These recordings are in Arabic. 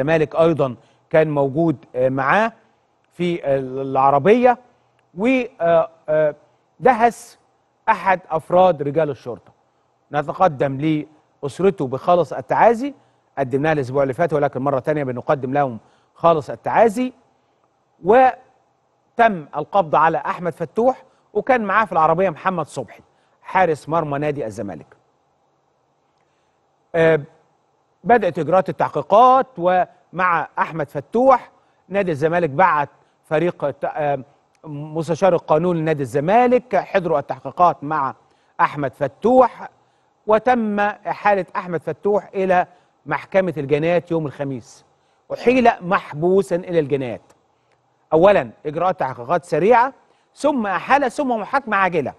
الزمالك ايضا كان موجود آه، معاه في آه، العربيه ودهس آه، احد افراد رجال الشرطه نتقدم لاسرته بخالص التعازي قدمناها الاسبوع اللي فات ولكن مره ثانيه بنقدم لهم خالص التعازي وتم القبض على احمد فتوح وكان معاه في العربيه محمد صبحي حارس مرمى نادي الزمالك بدأت إجراءات التحقيقات ومع أحمد فتوح نادي الزمالك بعت فريق مستشار القانون لنادي الزمالك حضروا التحقيقات مع أحمد فتوح وتم إحالة أحمد فتوح إلى محكمة الجنايات يوم الخميس أحيل محبوسا إلى الجنايات أولا إجراءات تحقيقات سريعة ثم أحالة ثم محاكمة عاجلة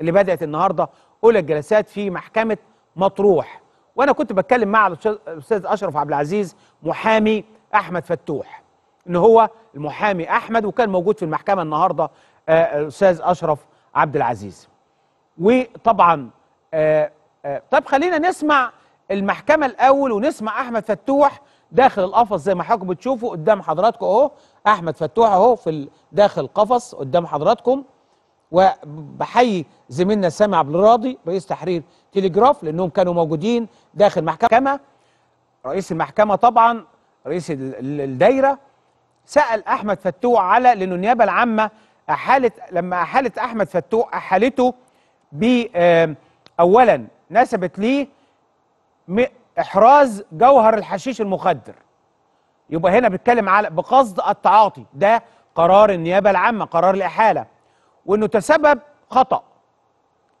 اللي بدأت النهاردة أولى الجلسات في محكمة مطروح وانا كنت بتكلم مع الاستاذ اشرف عبد العزيز محامي احمد فتوح ان هو المحامي احمد وكان موجود في المحكمه النهارده آه، الاستاذ اشرف عبد العزيز وطبعا آه، آه، طب خلينا نسمع المحكمه الاول ونسمع احمد فتوح داخل القفص زي ما حضراتكم بتشوفوا قدام حضراتكم اهو احمد فتوح اهو في داخل القفص قدام حضراتكم وبحيي زميلنا سامي عبد الراضي رئيس تحرير تليجراف لانهم كانوا موجودين داخل محكمه رئيس المحكمه طبعا رئيس الدايره سال احمد فتوح على لانه النيابه العامه احالت لما احالت احمد فتوح احالته ب اولا نسبت ليه احراز جوهر الحشيش المخدر يبقى هنا بيتكلم على بقصد التعاطي ده قرار النيابه العامه قرار الاحاله وانه تسبب خطأ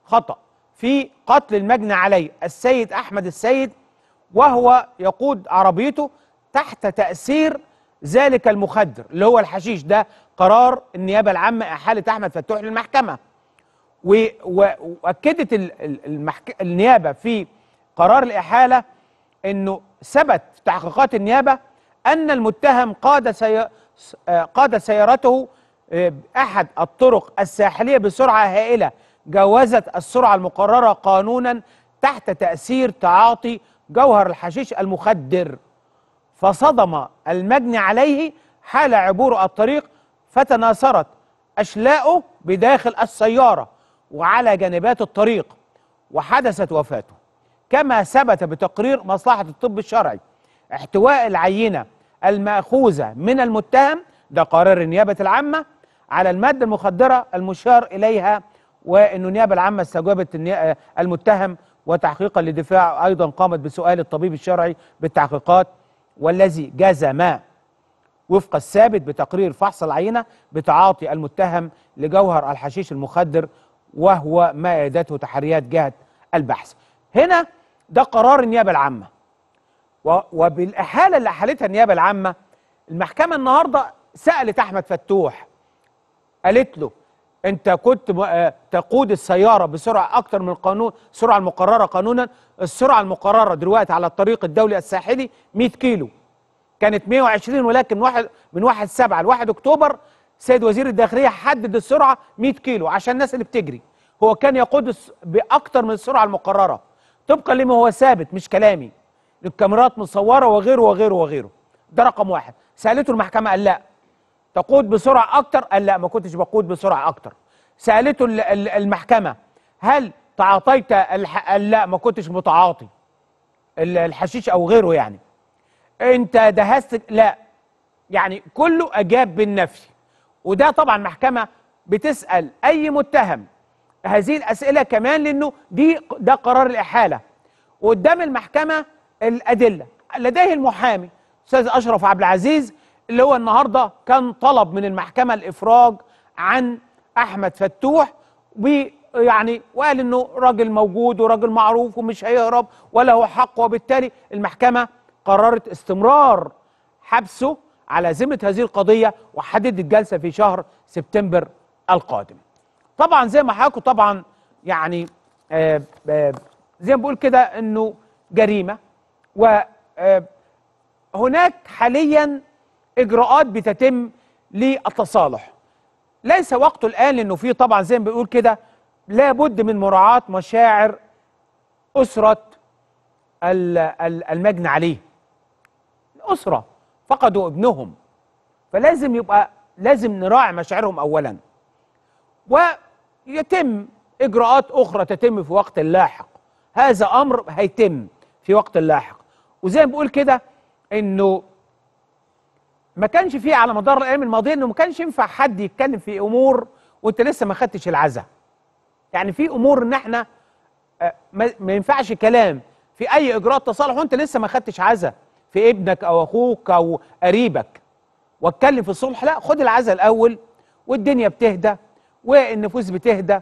خطأ في قتل المجني عليه السيد احمد السيد وهو يقود عربيته تحت تأثير ذلك المخدر اللي هو الحشيش ده قرار النيابة العامة إحالة أحمد فتوح للمحكمة وأكدت المحك... النيابة في قرار الإحالة أنه ثبت في تحقيقات النيابة أن المتهم قاد سي... آه، قاد سيارته أحد الطرق الساحلية بسرعة هائلة جاوزت السرعة المقررة قانونا تحت تأثير تعاطي جوهر الحشيش المخدر فصدم المجني عليه حال عبور الطريق فتناثرت أشلاؤه بداخل السيارة وعلى جانبات الطريق وحدثت وفاته كما ثبت بتقرير مصلحة الطب الشرعي احتواء العينة المأخوذة من المتهم ده قرار النيابة العامة على المادة المخدرة المشار إليها وأن النيابة العامة استجابت المتهم وتحقيقا للدفاع أيضا قامت بسؤال الطبيب الشرعي بالتحقيقات والذي جزم وفق الثابت بتقرير فحص العينة بتعاطي المتهم لجوهر الحشيش المخدر وهو ما أدته تحريات جهة البحث هنا ده قرار النيابة العامة وبالإحالة اللي حالتها النيابة العامة المحكمة النهاردة سألت أحمد فتوح قالت له انت كنت آه، تقود السياره بسرعه اكتر من القانون السرعه المقرره قانونا السرعه المقرره دلوقتي على الطريق الدولي الساحلي 100 كيلو كانت 120 ولكن واحد من 1 7 ل 1 اكتوبر سيد وزير الداخليه حدد السرعه 100 كيلو عشان الناس اللي بتجري هو كان يقود باكتر من السرعه المقرره طبقا لما هو ثابت مش كلامي الكاميرات مصوره وغيره وغيره وغيره ده رقم واحد سالته المحكمه قال لا تقود بسرعه اكتر قال لا ما كنتش بقود بسرعه اكتر سالته المحكمه هل تعاطيت قال لا ما كنتش متعاطي الحشيش او غيره يعني انت دهست لا يعني كله اجاب بالنفي وده طبعا محكمه بتسال اي متهم هذه الاسئله كمان لانه دي ده قرار الاحاله وقدام المحكمه الادله لديه المحامي استاذ اشرف عبد العزيز اللي هو النهارده كان طلب من المحكمه الافراج عن احمد فتوح ويعني وقال انه راجل موجود وراجل معروف ومش هيهرب وله حق وبالتالي المحكمه قررت استمرار حبسه على ذمه هذه القضيه وحددت الجلسه في شهر سبتمبر القادم. طبعا زي ما حضراتكم طبعا يعني آآ آه، آآ آه، زي ما بقول كده انه جريمه وهناك آه، حاليا اجراءات بتتم للتصالح ليس وقته الان لانه في طبعا زي ما بيقول كده لابد من مراعاه مشاعر اسره المجني عليه الاسره فقدوا ابنهم فلازم يبقى لازم نراعي مشاعرهم اولا ويتم اجراءات اخرى تتم في وقت لاحق هذا امر هيتم في وقت لاحق وزي ما بقول كده انه ما كانش فيه على مدار الايام الماضيه انه ما كانش ينفع حد يتكلم في امور وانت لسه ما خدتش العزاء يعني في امور ان احنا آه، ما ينفعش كلام في اي اجراء تصالح وانت لسه ما خدتش عزاء في ابنك او اخوك او قريبك واتكلم في الصلح لا خد العزاء الاول والدنيا بتهدى والنفوس بتهدى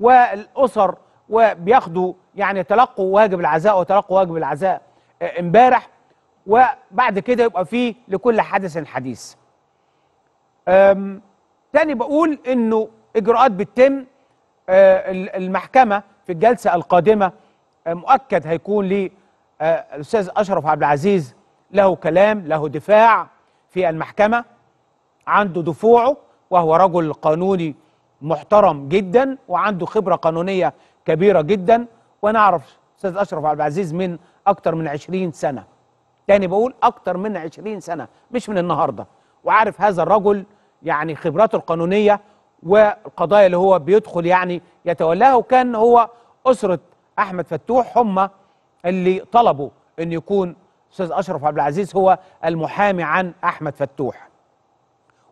والاسر وبياخدوا يعني تلقوا واجب العزاء وتلقوا واجب العزاء آه، امبارح وبعد كده يبقى فيه لكل حدث حديث تاني بقول انه اجراءات بتتم آه، المحكمه في الجلسه القادمه آه، مؤكد هيكون للاستاذ آه، اشرف عبد العزيز له كلام له دفاع في المحكمه عنده دفوعه وهو رجل قانوني محترم جدا وعنده خبره قانونيه كبيره جدا ونعرف استاذ اشرف عبد العزيز من اكثر من 20 سنه تاني بقول أكتر من 20 سنة مش من النهاردة وعارف هذا الرجل يعني خبراته القانونية والقضايا اللي هو بيدخل يعني يتولاها وكان هو أسرة أحمد فتوح هم اللي طلبوا أن يكون أستاذ أشرف عبد العزيز هو المحامي عن أحمد فتوح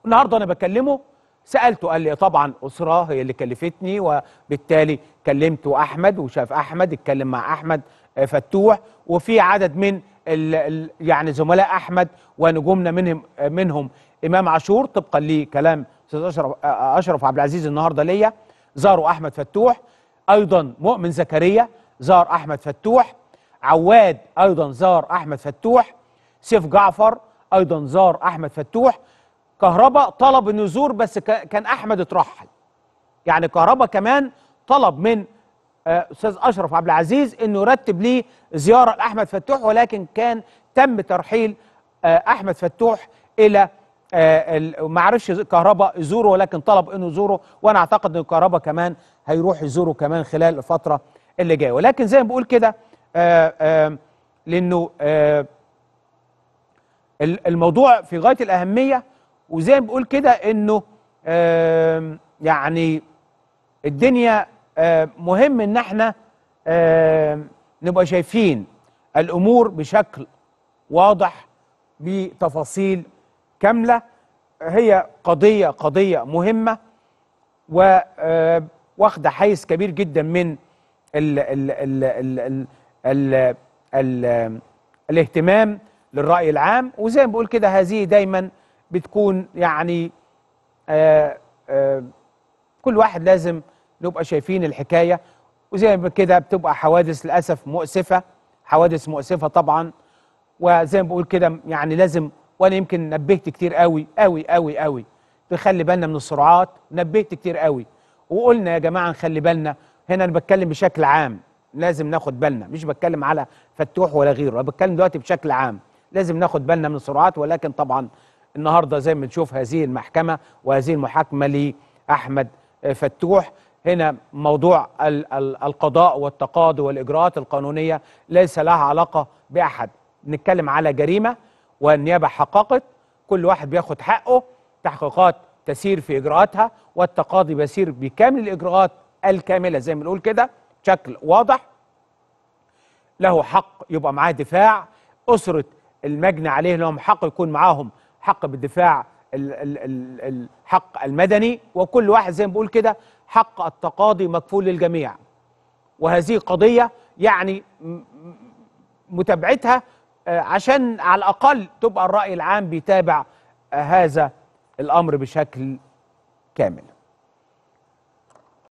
النهاردة أنا بكلمه سألته قال لي طبعا أسرة هي اللي كلفتني وبالتالي كلمت أحمد وشاف أحمد اتكلم مع أحمد فتوح وفي عدد من ال يعني زملاء احمد ونجومنا منهم منهم امام عاشور طبقا لكلام استاذ اشرف اشرف عبد العزيز النهارده ليا زاروا احمد فتوح ايضا مؤمن زكريا زار احمد فتوح عواد ايضا زار احمد فتوح سيف جعفر ايضا زار احمد فتوح كهرباء طلب النزور بس كان احمد اترحل يعني كهرباء كمان طلب من استاذ اشرف عبد العزيز انه يرتب لي زياره لاحمد فتوح ولكن كان تم ترحيل آه، احمد فتوح الى آه، ما اعرفش كهرباء يزوره ولكن طلب انه يزوره وانا اعتقد ان كهرباء كمان هيروح يزوره كمان خلال الفتره اللي جايه ولكن زي ما بقول كده آه، لانه الموضوع في غايه الاهميه وزي ما بقول كده انه يعني الدنيا آه، مهم ان احنا آه، نبقى شايفين الامور بشكل واضح بتفاصيل كامله هي قضيه قضيه مهمه آه، واخده حيز كبير جدا من الـ الـ الـ الـ الـ الـ الـ الاهتمام للراي العام وزي ما بقول كده هذه دايما بتكون يعني آآ آآ كل واحد لازم نبقى شايفين الحكايه وزي ما كده بتبقى حوادث للاسف مؤسفه حوادث مؤسفه طبعا وزي ما بقول كده يعني لازم وانا يمكن نبهت كتير قوي قوي قوي قوي تخلي بالنا من السرعات نبهت كتير قوي وقلنا يا جماعه نخلي بالنا هنا انا بتكلم بشكل عام لازم ناخد بالنا مش بتكلم على فتوح ولا غيره انا بتكلم دلوقتي بشكل عام لازم ناخد بالنا من السرعات ولكن طبعا النهارده زي ما بنشوف هذه المحكمه وهذه المحاكمه لاحمد فتوح هنا موضوع القضاء والتقاضي والإجراءات القانونية ليس لها علاقة بأحد نتكلم على جريمة والنيابة حققت كل واحد بياخد حقه تحقيقات تسير في إجراءاتها والتقاضي بيسير بكامل الإجراءات الكاملة زي ما بنقول كده بشكل واضح له حق يبقى معاه دفاع أسرة المجني عليه لهم حق يكون معاهم حق بالدفاع الحق المدني وكل واحد زي ما بقول كده حق التقاضي مكفول للجميع وهذه قضية يعني متابعتها آه، عشان على الأقل تبقى الرأي العام بيتابع آه، هذا الأمر بشكل كامل